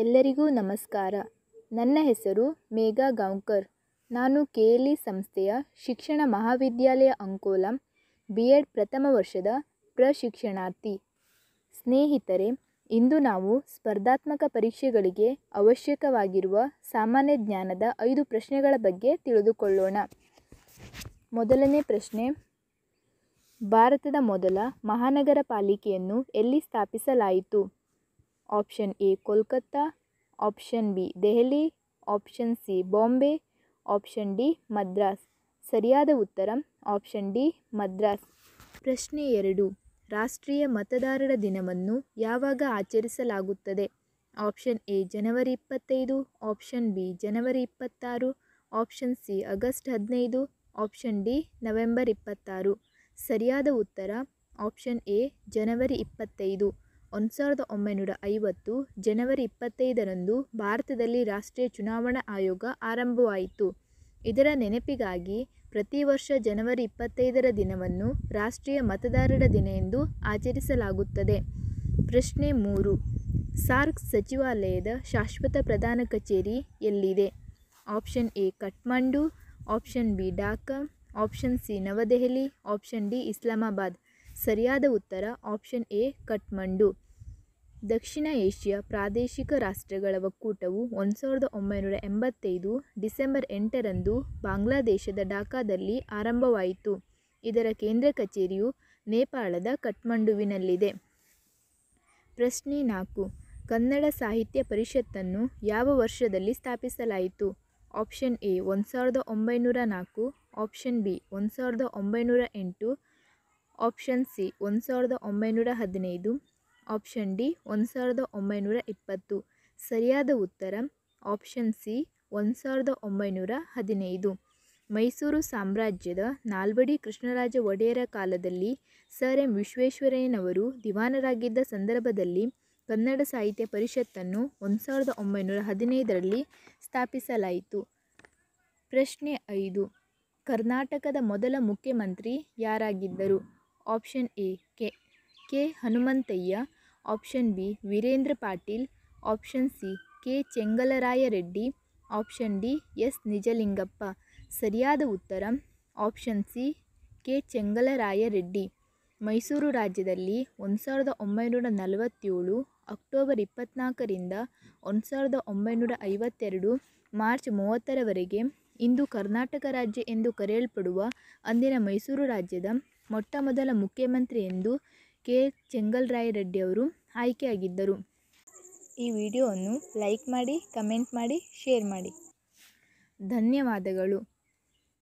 ಎಲ್ಲರಿಗೂ ನಮಸ್ಕಾರ ನನ್ನ ಹೆಸರು ಮೇಘಾ ಗಾಂವ್ಕರ್ ನಾನು ಕೆ ಎಲ್ ಇ ಸಂಸ್ಥೆಯ ಶಿಕ್ಷಣ ಮಹಾವಿದ್ಯಾಲಯ ಅಂಕೋಲಂ ಬಿ ಎಡ್ ಪ್ರಥಮ ವರ್ಷದ ಪ್ರಶಿಕ್ಷಣಾರ್ಥಿ ಸ್ನೇಹಿತರೆ ಇಂದು ನಾವು ಸ್ಪರ್ಧಾತ್ಮಕ ಪರೀಕ್ಷೆಗಳಿಗೆ ಅವಶ್ಯಕವಾಗಿರುವ ಸಾಮಾನ್ಯ ಜ್ಞಾನದ ಐದು ಪ್ರಶ್ನೆಗಳ ಬಗ್ಗೆ ತಿಳಿದುಕೊಳ್ಳೋಣ ಮೊದಲನೇ ಪ್ರಶ್ನೆ ಭಾರತದ ಮೊದಲ ಮಹಾನಗರ ಪಾಲಿಕೆಯನ್ನು ಎಲ್ಲಿ ಸ್ಥಾಪಿಸಲಾಯಿತು option A Kolkata option B Delhi option C Bombay option D Madras ಸರಿಯಾದ ಉತ್ತರ ಆಪ್ಷನ್ ಡಿ ಮದ್ರಾಸ್ ಪ್ರಶ್ನೆ ಎರಡು ರಾಷ್ಟ್ರೀಯ ಮತದಾರರ ದಿನವನ್ನು ಯಾವಾಗ ಆಚರಿಸಲಾಗುತ್ತದೆ ಆಪ್ಷನ್ ಎ ಜನವರಿ ಇಪ್ಪತ್ತೈದು ಆಪ್ಷನ್ ಬಿ ಜನವರಿ ಇಪ್ಪತ್ತಾರು ಆಪ್ಷನ್ ಸಿ ಆಗಸ್ಟ್ ಹದಿನೈದು ಆಪ್ಷನ್ ಡಿ ನವೆಂಬರ್ ಇಪ್ಪತ್ತಾರು ಸರಿಯಾದ ಉತ್ತರ ಆಪ್ಷನ್ ಎ ಜನವರಿ ಇಪ್ಪತ್ತೈದು ಒಂದು ಸಾವಿರದ ಒಂಬೈನೂರ ಐವತ್ತು ಜನವರಿ ಇಪ್ಪತ್ತೈದರಂದು ಭಾರತದಲ್ಲಿ ರಾಷ್ಟ್ರೀಯ ಚುನಾವಣಾ ಆಯೋಗ ಆರಂಭವಾಯಿತು ಇದರ ನೆನಪಿಗಾಗಿ ಪ್ರತಿ ವರ್ಷ ಜನವರಿ ಇಪ್ಪತ್ತೈದರ ದಿನವನ್ನು ರಾಷ್ಟ್ರೀಯ ಮತದಾರರ ದಿನ ಎಂದು ಆಚರಿಸಲಾಗುತ್ತದೆ ಪ್ರಶ್ನೆ ಮೂರು ಸಾರ್ಕ್ ಸಚಿವಾಲಯದ ಶಾಶ್ವತ ಪ್ರಧಾನ ಕಚೇರಿ ಎಲ್ಲಿದೆ option A Kathmandu option B Dhaka option C New Delhi option D Islamabad ಸರಿಯಾದ ಉತ್ತರ ಆಪ್ಷನ್ ಎ ಕಠ್ಮಂಡು ದಕ್ಷಿಣ ಏಷ್ಯಾ ಪ್ರಾದೇಶಿಕ ರಾಷ್ಟ್ರಗಳ ಒಕ್ಕೂಟವು ಒಂದು ಸಾವಿರದ ಒಂಬೈನೂರ ಎಂಬತ್ತೈದು ಡಿಸೆಂಬರ್ ಎಂಟರಂದು ಬಾಂಗ್ಲಾದೇಶದ ಢಾಕಾದಲ್ಲಿ ಆರಂಭವಾಯಿತು ಇದರ ಕೇಂದ್ರ ಕಚೇರಿಯು ನೇಪಾಳದ ಕಠ್ಮಂಡುವಿನಲ್ಲಿದೆ ಪ್ರಶ್ನೆ ನಾಲ್ಕು ಕನ್ನಡ ಸಾಹಿತ್ಯ ಪರಿಷತ್ತನ್ನು ಯಾವ ವರ್ಷದಲ್ಲಿ ಸ್ಥಾಪಿಸಲಾಯಿತು ಆಪ್ಷನ್ ಎ ಒಂದು ಸಾವಿರದ ಒಂಬೈನೂರ ನಾಲ್ಕು ಆಪ್ಷನ್ ಬಿ ಒಂದು ಸಾವಿರದ ಒಂಬೈನೂರ ಎಂಟು ಆಪ್ಷನ್ ಸಿ ಒಂದು ಸಾವಿರದ ಒಂಬೈನೂರ ಹದಿನೈದು ಆಪ್ಷನ್ ಡಿ ಒಂದು ಸಾವಿರದ ಒಂಬೈನೂರ ಇಪ್ಪತ್ತು ಸರಿಯಾದ ಉತ್ತರ ಆಪ್ಷನ್ ಸಿ ಒಂದು ಸಾವಿರದ ಒಂಬೈನೂರ ಹದಿನೈದು ಮೈಸೂರು ಸಾಮ್ರಾಜ್ಯದ ನಾಲ್ವಡಿ ಕೃಷ್ಣರಾಜ ಒಡೆಯರ ಕಾಲದಲ್ಲಿ ಸರ್ ಎಂ ವಿಶ್ವೇಶ್ವರಯ್ಯನವರು ದಿವಾನರಾಗಿದ್ದ ಸಂದರ್ಭದಲ್ಲಿ ಕನ್ನಡ ಸಾಹಿತ್ಯ ಪರಿಷತ್ತನ್ನು ಒಂದು ಸಾವಿರದ ಒಂಬೈನೂರ ಹದಿನೈದರಲ್ಲಿ ಸ್ಥಾಪಿಸಲಾಯಿತು ಪ್ರಶ್ನೆ ಐದು ಕರ್ನಾಟಕದ ಮೊದಲ ಮುಖ್ಯಮಂತ್ರಿ ಯಾರಾಗಿದ್ದರು option A K K Hanumanthaiah option B Veerendra Patil option C K Chengalaraya Reddy option D S Nijalingappa ಸರಿಯಾದ ಉತ್ತರ option C K Chengalaraya Reddy Mysuru ರಾಜ್ಯದಲ್ಲಿ ಒಂದು ಸಾವಿರದ ಒಂಬೈನೂರ ನಲವತ್ತೇಳು ಅಕ್ಟೋಬರ್ ಇಪ್ಪತ್ತ್ನಾಲ್ಕರಿಂದ ಒಂದು ಸಾವಿರದ ಒಂಬೈನೂರ ಐವತ್ತೆರಡು ಮಾರ್ಚ್ ಮೂವತ್ತರವರೆಗೆ ಇಂದು ಕರ್ನಾಟಕ ರಾಜ್ಯ ಎಂದು ಕರೆಯಲ್ಪಡುವ ಅಂದಿನ ಮೈಸೂರು ರಾಜ್ಯದ ಮೊಟ್ಟಮೊದಲ ಮುಖ್ಯಮಂತ್ರಿ ಎಂದು ಕೆ ಅವರು ಆಯ್ಕೆಯಾಗಿದ್ದರು ಈ ವಿಡಿಯೋವನ್ನು ಲೈಕ್ ಮಾಡಿ ಕಮೆಂಟ್ ಮಾಡಿ ಶೇರ್ ಮಾಡಿ ಧನ್ಯವಾದಗಳು